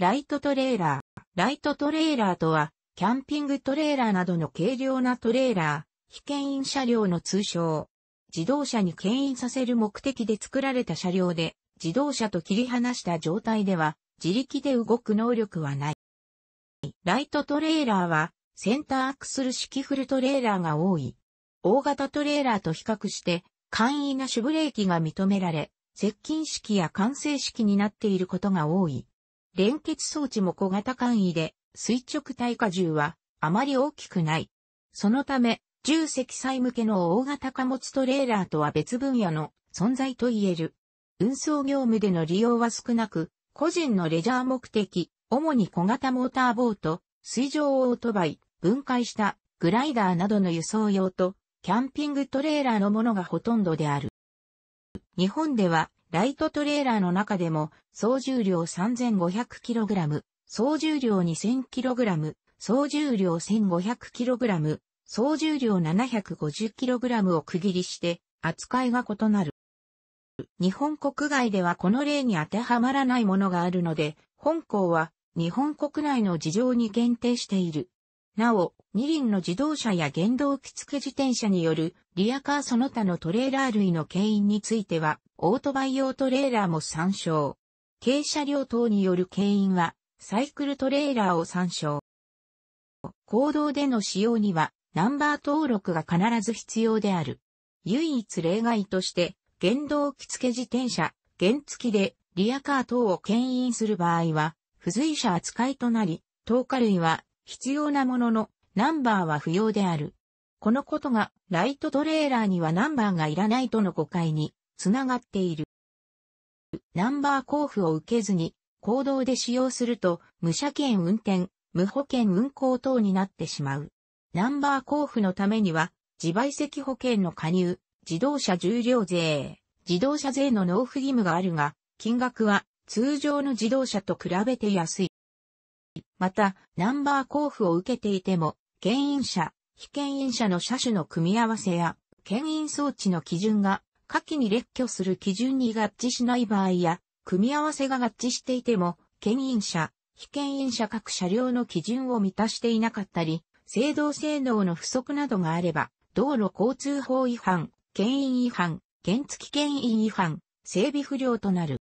ライトトレーラー。ライトトレーラーとは、キャンピングトレーラーなどの軽量なトレーラー、非牽引車両の通称。自動車に牽引させる目的で作られた車両で、自動車と切り離した状態では、自力で動く能力はない。ライトトレーラーは、センターアクスル式フルトレーラーが多い。大型トレーラーと比較して、簡易な主ブレーキが認められ、接近式や完成式になっていることが多い。連結装置も小型簡易で、垂直耐荷重はあまり大きくない。そのため、重積載向けの大型貨物トレーラーとは別分野の存在と言える。運送業務での利用は少なく、個人のレジャー目的、主に小型モーターボート、水上オートバイ、分解したグライダーなどの輸送用と、キャンピングトレーラーのものがほとんどである。日本ではライトトレーラーの中でも、総重量 3500kg、総重量 2000kg、総重量 1500kg、総重量 750kg を区切りして扱いが異なる。日本国外ではこの例に当てはまらないものがあるので、本校は日本国内の事情に限定している。なお、二輪の自動車や原動機付自転車によるリアカーその他のトレーラー類の牽引については、オートバイ用トレーラーも参照。軽車両等による牽引は、サイクルトレーラーを参照。行動での使用には、ナンバー登録が必ず必要である。唯一例外として、原動機付け自転車、原付で、リアカー等を牽引する場合は、付随車扱いとなり、投下類は必要なものの、ナンバーは不要である。このことが、ライトトレーラーにはナンバーがいらないとの誤解につながっている。ナンバー交付を受けずに、行動で使用すると、無車検運転、無保険運行等になってしまう。ナンバー交付のためには、自賠責保険の加入、自動車重量税、自動車税の納付義務があるが、金額は通常の自動車と比べて安い。また、ナンバー交付を受けていても、牽引車、非牽引車の車種の組み合わせや、牽引装置の基準が下記に列挙する基準に合致しない場合や、組み合わせが合致していても、牽引車、非牽引車各車両の基準を満たしていなかったり、制動性能の不足などがあれば、道路交通法違反、牽引違反、原付牽引違反、整備不良となる。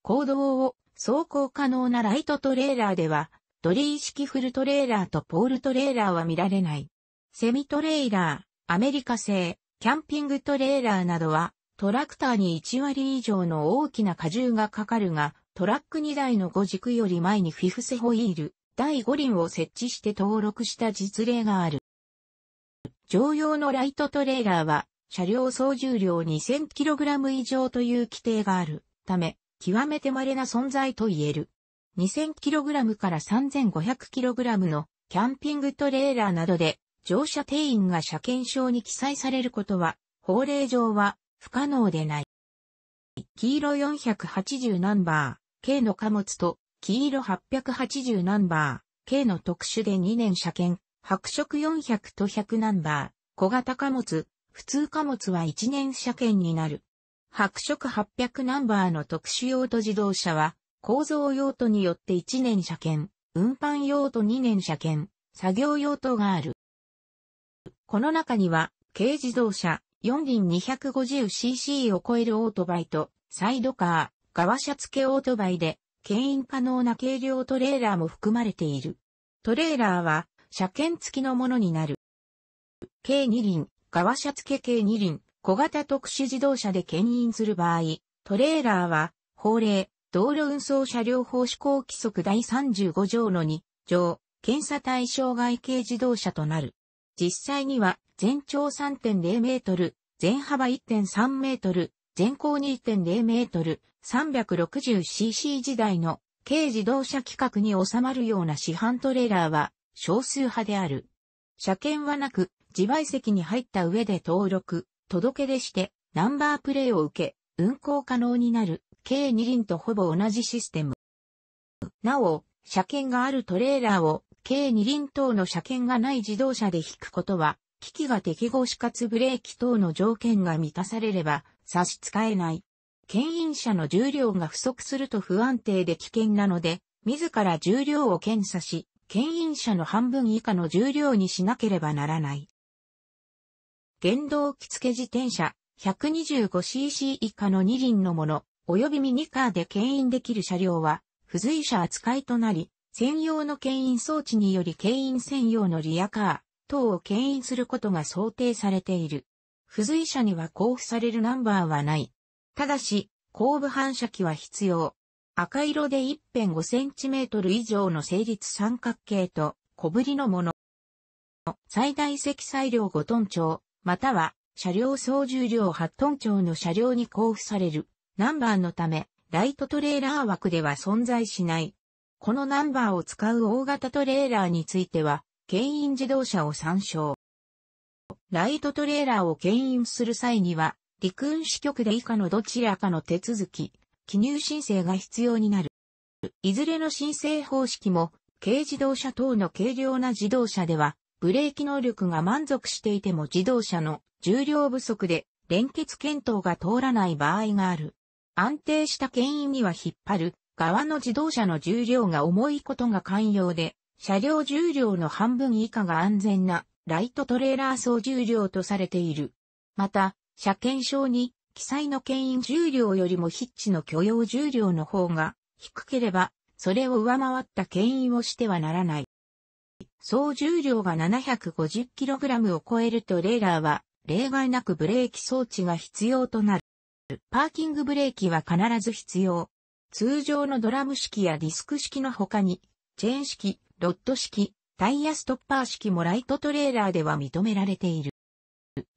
行動を走行可能なライトトレーラーでは、ドリー式フルトレーラーとポールトレーラーは見られない。セミトレーラー、アメリカ製、キャンピングトレーラーなどは、トラクターに1割以上の大きな荷重がかかるが、トラック2台の5軸より前にフィフスホイール、第5輪を設置して登録した実例がある。常用のライトトレーラーは、車両総重量 2000kg 以上という規定があるため、極めて稀な存在と言える。2000kg から 3500kg のキャンピングトレーラーなどで乗車定員が車検証に記載されることは、法令上は不可能でない。黄色480ナンバー、K の貨物と、黄色880ナンバー、K の特殊で2年車検、白色400と100ナンバー、小型貨物、普通貨物は1年車検になる。白色800ナンバーの特殊用途自動車は、構造用途によって1年車検、運搬用途2年車検、作業用途がある。この中には、軽自動車、4輪 250cc を超えるオートバイと、サイドカー、側車付けオートバイで、牽引可能な軽量トレーラーも含まれている。トレーラーは、車検付きのものになる。軽2輪、側車付け軽2輪、小型特殊自動車で牽引する場合、トレーラーは、法令、道路運送車両法施行規則第35条の2条、検査対象外軽自動車となる。実際には全長3.0メートル、全幅1.3メートル、全高2.0メートル、360cc 時代の軽自動車規格に収まるような市販トレーラーは少数派である。車検はなく、自賠責に入った上で登録、届け出して、ナンバープレイを受け、運行可能になる、軽二輪とほぼ同じシステム。なお、車検があるトレーラーを軽二輪等の車検がない自動車で引くことは、機器が適合しかつブレーキ等の条件が満たされれば差し支えない。牽引車の重量が不足すると不安定で危険なので、自ら重量を検査し、牽引車の半分以下の重量にしなければならない。原動機付自転車 125cc 以下の二輪のもの、及びミニカーで牽引できる車両は、付随車扱いとなり、専用の牽引装置により牽引専用のリアカー等を牽引することが想定されている。付随車には交付されるナンバーはない。ただし、後部反射器は必要。赤色で1辺 5cm 以上の成立三角形と小ぶりのもの。最大積載量5トン超、または車両総重量8トン超の車両に交付されるナンバーのため、ライトトレーラー枠では存在しない。このナンバーを使う大型トレーラーについては、牽引自動車を参照。ライトトレーラーを牽引する際には、陸運支局で以下のどちらかの手続き、記入申請が必要になる。いずれの申請方式も、軽自動車等の軽量な自動車では、ブレーキ能力が満足していても自動車の重量不足で連結検討が通らない場合がある。安定した牽引には引っ張る側の自動車の重量が重いことが寛容で、車両重量の半分以下が安全なライトトレーラー総重量とされている。また、車検証に記載の牽引重量よりも筆致の許容重量の方が低ければ、それを上回った牽引をしてはならない。総重量が 750kg を超えるとレーラーは例外なくブレーキ装置が必要となる。パーキングブレーキは必ず必要。通常のドラム式やディスク式の他に、チェーン式、ロッド式、タイヤストッパー式もライトトレーラーでは認められている。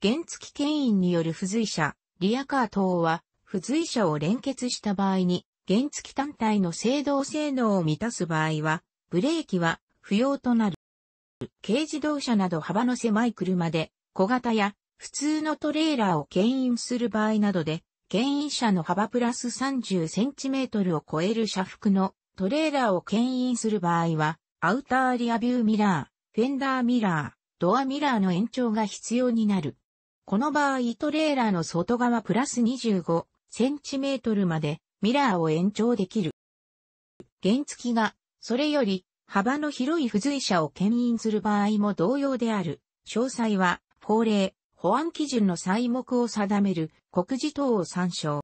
原付牽引による付随車、リアカー等は、付随車を連結した場合に、原付単体の制動性能を満たす場合は、ブレーキは不要となる。軽自動車など幅の狭い車で、小型や普通のトレーラーを牽引する場合などで、牽引車の幅プラス3 0センチメートルを超える車幅のトレーラーを牽引する場合は、アウターリアビューミラー、フェンダーミラー、ドアミラーの延長が必要になる。この場合トレーラーの外側プラス2 5トルまでミラーを延長できる。原付きが、それより幅の広い付随車を牽引する場合も同様である。詳細は、法令、保安基準の細目を定める国事等を参照。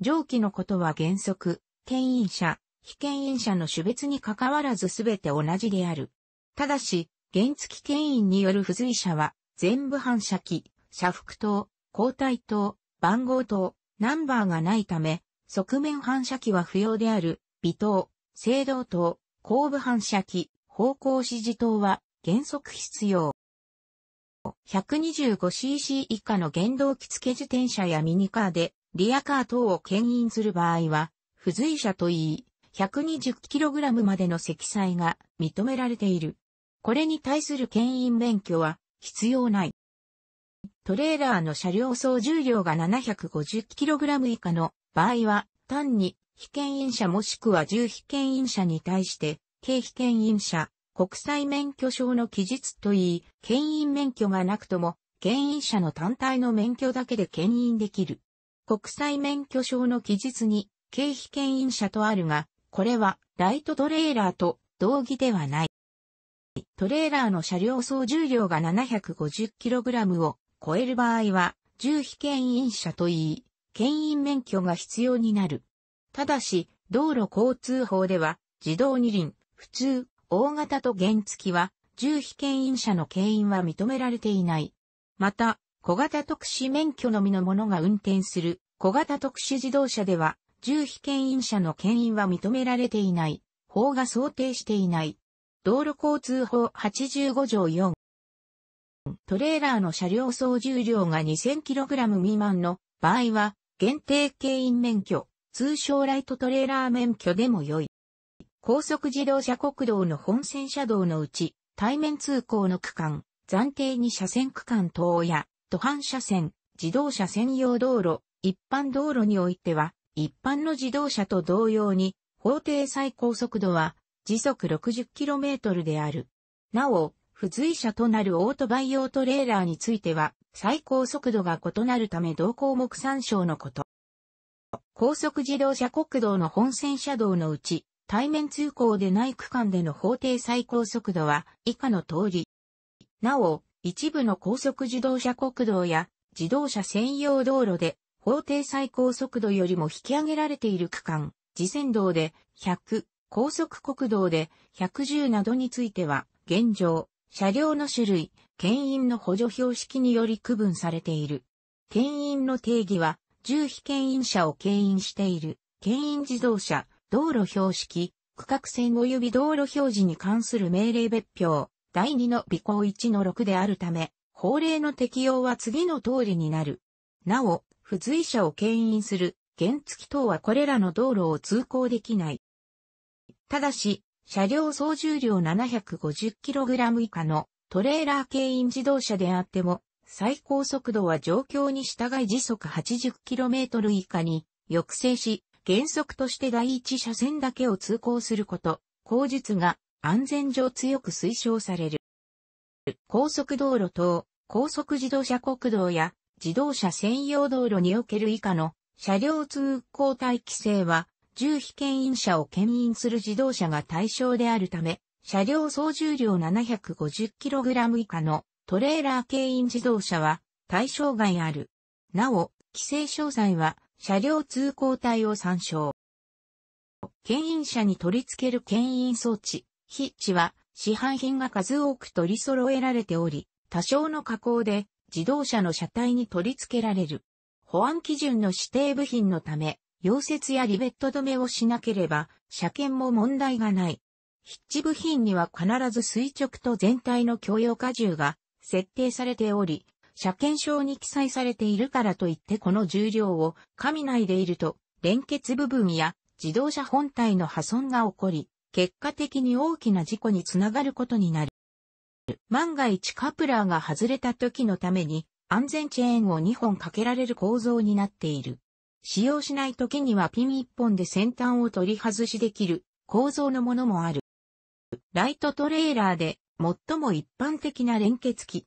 上記のことは原則、牽引者、被牽引者の種別に関わらずすべて同じである。ただし、原付牽引による付随者は、全部反射器、射服灯、交代灯、番号灯、ナンバーがないため、側面反射器は不要である、微灯、制動灯、後部反射器、方向指示灯は原則必要。125cc 以下の原動機付自転車やミニカーで、リアカー等を牽引する場合は、付随車といい、120kg までの積載が認められている。これに対する牽引免許は必要ない。トレーラーの車両総重量が 750kg 以下の場合は、単に非牽引車もしくは重非牽引車に対して、軽非牽引車、国際免許証の記述といい、牽引免許がなくとも、牽引者の単体の免許だけで牽引できる。国際免許証の記述に、経費牽引者とあるが、これは、ライトトレーラーと同義ではない。トレーラーの車両総重量が 750kg を超える場合は、重非牽引車といい、牽引免許が必要になる。ただし、道路交通法では、自動二輪、普通、大型と原付は、重被牽引車の牽引は認められていない。また、小型特殊免許のみの者が運転する小型特殊自動車では、重被牽引車の牽引は認められていない。法が想定していない。道路交通法85条4。トレーラーの車両総重量が 2000kg 未満の場合は、限定牽引免許、通称ライトトレーラー免許でも良い。高速自動車国道の本線車道のうち、対面通行の区間、暫定に車線区間等や、途半車線、自動車専用道路、一般道路においては、一般の自動車と同様に、法定最高速度は、時速 60km である。なお、付随車となるオートバイ用トレーラーについては、最高速度が異なるため同項目参照のこと。高速自動車国道の本線車道のうち、対面通行でない区間での法定最高速度は以下の通り。なお、一部の高速自動車国道や自動車専用道路で法定最高速度よりも引き上げられている区間、次線道で100、高速国道で110などについては、現状、車両の種類、牽引の補助標識により区分されている。牽引の定義は、重非牽引車を牽引している、牽引自動車、道路標識、区画線及び道路表示に関する命令別表、第2の備項1の6であるため、法令の適用は次の通りになる。なお、付随者を牽引する、原付等はこれらの道路を通行できない。ただし、車両総重量 750kg 以下のトレーラー牽引自動車であっても、最高速度は状況に従い時速 80km 以下に抑制し、原則として第一車線だけを通行すること、口述が安全上強く推奨される。高速道路等、高速自動車国道や自動車専用道路における以下の車両通行帯規制は、重非牽引車を牽引する自動車が対象であるため、車両総重量 750kg 以下のトレーラー牽引自動車は対象外ある。なお、規制詳細は車両通行帯を参照。牽引車に取り付ける牽引装置、ヒッチは市販品が数多く取り揃えられており、多少の加工で自動車の車体に取り付けられる。保安基準の指定部品のため、溶接やリベット止めをしなければ、車検も問題がない。ヒッチ部品には必ず垂直と全体の共用荷重が設定されており、車検証に記載されているからといってこの重量を紙内でいると連結部分や自動車本体の破損が起こり、結果的に大きな事故につながることになる。万が一カプラーが外れた時のために安全チェーンを2本かけられる構造になっている。使用しない時にはピン1本で先端を取り外しできる構造のものもある。ライトトレーラーで最も一般的な連結機、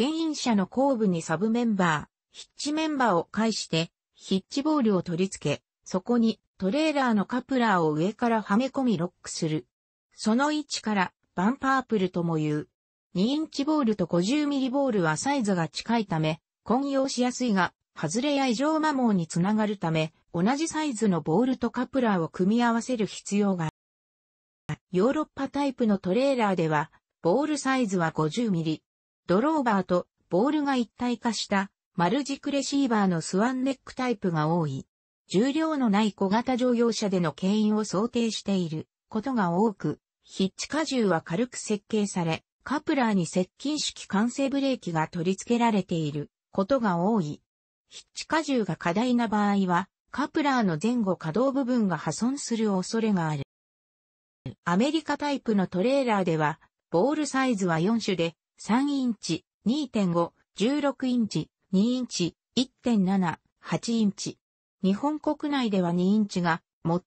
牽引車の後部にサブメンバー、ヒッチメンバーを介して、ヒッチボールを取り付け、そこにトレーラーのカプラーを上からはめ込みロックする。その位置からバンパープルとも言う。2インチボールと50ミリボールはサイズが近いため、混用しやすいが、外れや異常摩耗につながるため、同じサイズのボールとカプラーを組み合わせる必要がヨーロッパタイプのトレーラーでは、ボールサイズは50ミリ、ドローバーとボールが一体化した丸軸レシーバーのスワンネックタイプが多い。重量のない小型乗用車での牽引を想定していることが多く、ヒッチ荷重は軽く設計され、カプラーに接近式完成ブレーキが取り付けられていることが多い。ヒッチ荷重が過大な場合は、カプラーの前後可動部分が破損する恐れがある。アメリカタイプのトレーラーでは、ボールサイズは4種で、3インチ、2.5、16インチ、2インチ、1.7、8インチ。日本国内では2インチが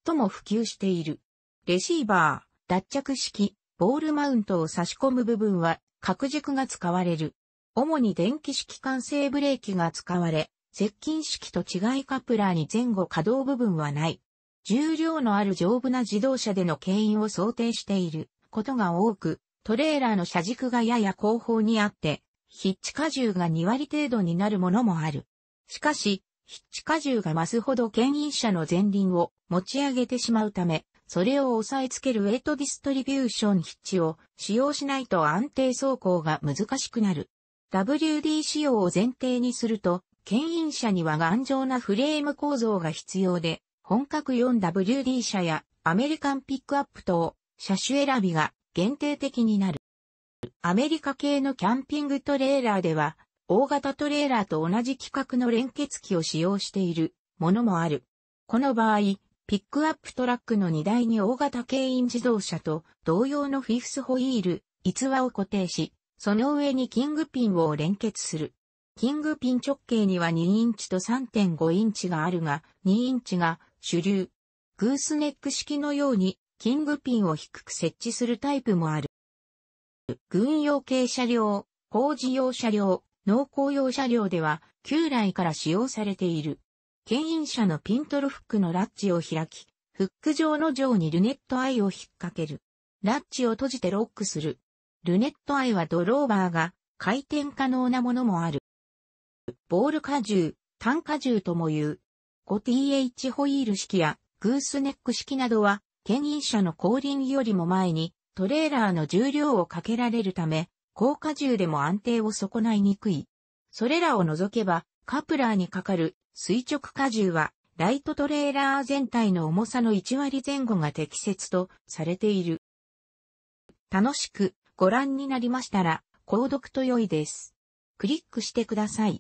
最も普及している。レシーバー、脱着式、ボールマウントを差し込む部分は角軸が使われる。主に電気式完成ブレーキが使われ、接近式と違いカプラーに前後可動部分はない。重量のある丈夫な自動車での牽引を想定していることが多く、トレーラーの車軸がやや後方にあって、ヒッチ荷重が2割程度になるものもある。しかし、ヒッチ荷重が増すほど牽引車の前輪を持ち上げてしまうため、それを押さえつけるウェイトディストリビューションヒッチを使用しないと安定走行が難しくなる。WD 仕様を前提にすると、牽引車には頑丈なフレーム構造が必要で、本格 4WD 車やアメリカンピックアップ等、車種選びが限定的になる。アメリカ系のキャンピングトレーラーでは、大型トレーラーと同じ規格の連結機を使用しているものもある。この場合、ピックアップトラックの荷台に大型軽印自動車と同様のフィフスホイール、逸話を固定し、その上にキングピンを連結する。キングピン直径には2インチと3.5インチがあるが、2インチが主流。グースネック式のようにキングピンを低く設置するタイプもある。軍用系車両、工事用車両、農耕用車両では、旧来から使用されている。牽引車のピントルフックのラッチを開き、フック上の上にルネットアイを引っ掛ける。ラッチを閉じてロックする。ルネットアイはドローバーが回転可能なものもある。ボール荷重、単荷重とも言う。5th ホイール式やグースネック式などは牽引車の後輪よりも前にトレーラーの重量をかけられるため、高荷重でも安定を損ないにくい。それらを除けば、カプラーにかかる垂直荷重は、ライトトレーラー全体の重さの1割前後が適切とされている。楽しくご覧になりましたら、購読と良いです。クリックしてください。